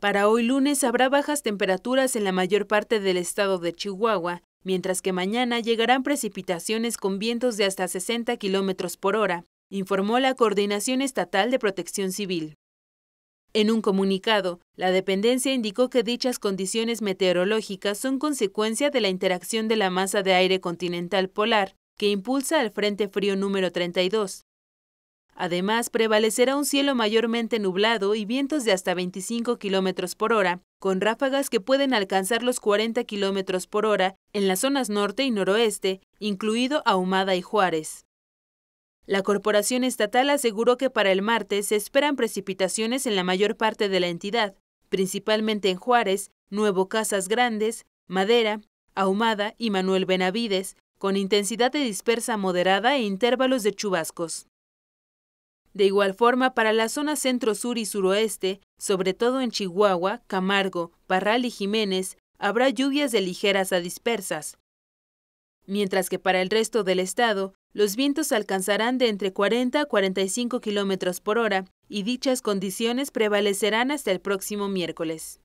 Para hoy lunes habrá bajas temperaturas en la mayor parte del estado de Chihuahua, mientras que mañana llegarán precipitaciones con vientos de hasta 60 kilómetros por hora, informó la Coordinación Estatal de Protección Civil. En un comunicado, la dependencia indicó que dichas condiciones meteorológicas son consecuencia de la interacción de la masa de aire continental polar que impulsa al Frente Frío número 32, Además, prevalecerá un cielo mayormente nublado y vientos de hasta 25 km por hora, con ráfagas que pueden alcanzar los 40 km por hora en las zonas norte y noroeste, incluido Ahumada y Juárez. La Corporación Estatal aseguró que para el martes se esperan precipitaciones en la mayor parte de la entidad, principalmente en Juárez, Nuevo Casas Grandes, Madera, Ahumada y Manuel Benavides, con intensidad de dispersa moderada e intervalos de chubascos. De igual forma, para la zona centro-sur y suroeste, sobre todo en Chihuahua, Camargo, Parral y Jiménez, habrá lluvias de ligeras a dispersas. Mientras que para el resto del estado, los vientos alcanzarán de entre 40 a 45 kilómetros por hora y dichas condiciones prevalecerán hasta el próximo miércoles.